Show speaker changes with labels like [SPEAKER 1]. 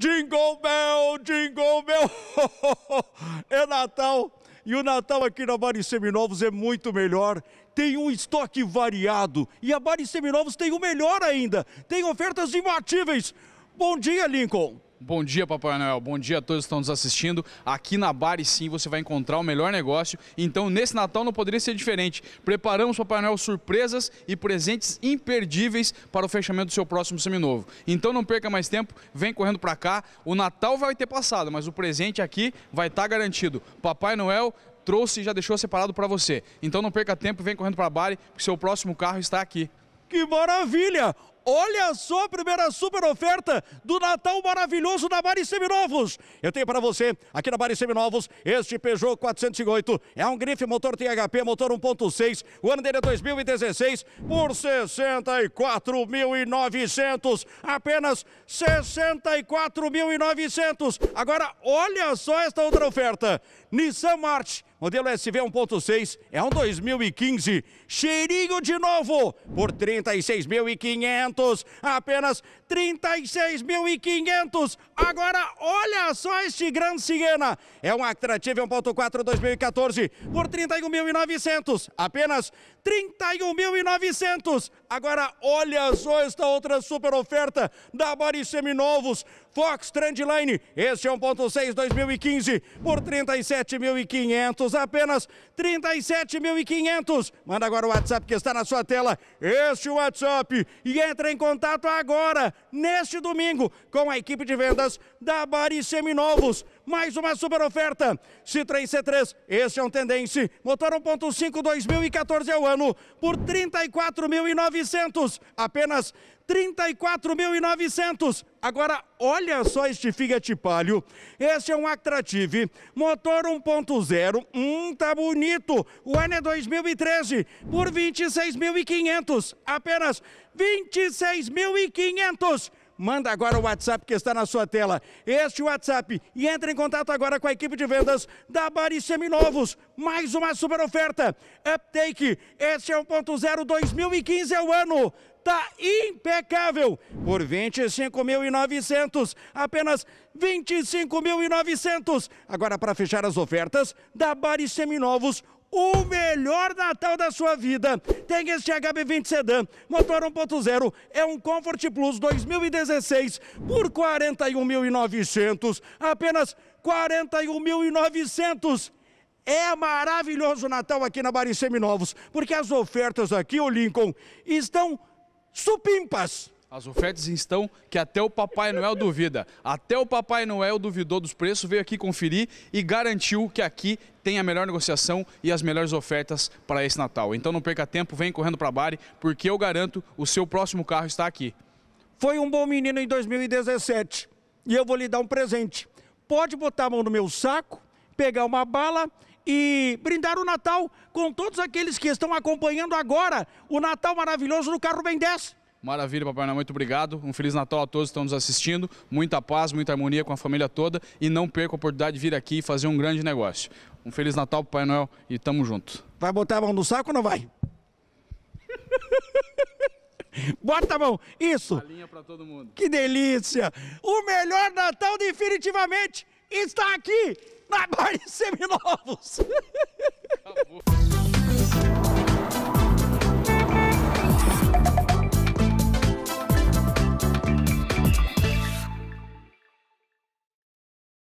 [SPEAKER 1] Jingle Bell, Jingle Bell. é Natal. E o Natal aqui na Bari Seminovos é muito melhor. Tem um estoque variado. E a Bari Seminovos tem o melhor ainda. Tem ofertas imbatíveis. Bom dia, Lincoln.
[SPEAKER 2] Bom dia, Papai Noel. Bom dia a todos que estão nos assistindo. Aqui na Bari Sim você vai encontrar o melhor negócio. Então, nesse Natal não poderia ser diferente. Preparamos, Papai Noel, surpresas e presentes imperdíveis para o fechamento do seu próximo seminovo. Então, não perca mais tempo, vem correndo para cá. O Natal vai ter passado, mas o presente aqui vai estar tá garantido. Papai Noel trouxe e já deixou separado para você. Então, não perca tempo, vem correndo para a Bari, porque seu próximo carro está aqui.
[SPEAKER 1] Que maravilha! Olha só a primeira super oferta do Natal maravilhoso da Mari Seminovos. Eu tenho para você, aqui na Mari Seminovos, este Peugeot 408. É um grife, motor THP, motor 1.6. O ano dele é 2016 por 64.900. Apenas 64.900. Agora, olha só esta outra oferta. Nissan March Modelo SV 1.6 é um 2015, cheirinho de novo, por 36.500, apenas 36.500. Agora olha só este Gran Siena, é um Actrative 1.4 2014 por 31.900, apenas 31.900. Agora olha só esta outra super oferta da Body Seminovos. Fox Trendline, este é 1.6 2015 por 37.500, apenas 37.500. Manda agora o WhatsApp que está na sua tela, este WhatsApp, e entra em contato agora, neste domingo, com a equipe de vendas da Bari Seminovos mais uma super oferta. C3 C3, este é um tendência. Motor 1.5 2014 é o ano por 34.900, apenas 34.900. Agora, olha só este Fiat Palio. Este é um Actrative, motor 1.0. Hum, tá bonito. O ano é 2013 por 26.500, apenas 26.500. Manda agora o WhatsApp que está na sua tela. Este WhatsApp. E entre em contato agora com a equipe de vendas da Bari Seminovos. Mais uma super oferta. Uptake. Este é 1.0 2015 é o ano tá impecável. Por 25.900, apenas 25.900. Agora para fechar as ofertas da Bari Seminovos, o melhor Natal da sua vida tem este HB20 Sedan, motor 1.0, é um Comfort Plus 2016 por 41.900, apenas 41.900. É maravilhoso o Natal aqui na Bari Seminovos, porque as ofertas aqui, o Lincoln, estão supimpas.
[SPEAKER 2] As ofertas estão que até o Papai Noel duvida. Até o Papai Noel duvidou dos preços, veio aqui conferir e garantiu que aqui tem a melhor negociação e as melhores ofertas para esse Natal. Então não perca tempo, vem correndo para a Bari, porque eu garanto, o seu próximo carro está aqui.
[SPEAKER 1] Foi um bom menino em 2017 e eu vou lhe dar um presente. Pode botar a mão no meu saco, pegar uma bala e brindar o Natal com todos aqueles que estão acompanhando agora o Natal maravilhoso no Carro Ben 10.
[SPEAKER 2] Maravilha, Papai Noel, muito obrigado. Um Feliz Natal a todos que estão nos assistindo. Muita paz, muita harmonia com a família toda. E não perca a oportunidade de vir aqui e fazer um grande negócio. Um Feliz Natal, Papai
[SPEAKER 1] Noel, e tamo junto. Vai botar a mão no saco ou não vai? Bota a mão, isso! Linha pra todo mundo. Que delícia! O melhor Natal definitivamente está aqui na Bar Seminovos.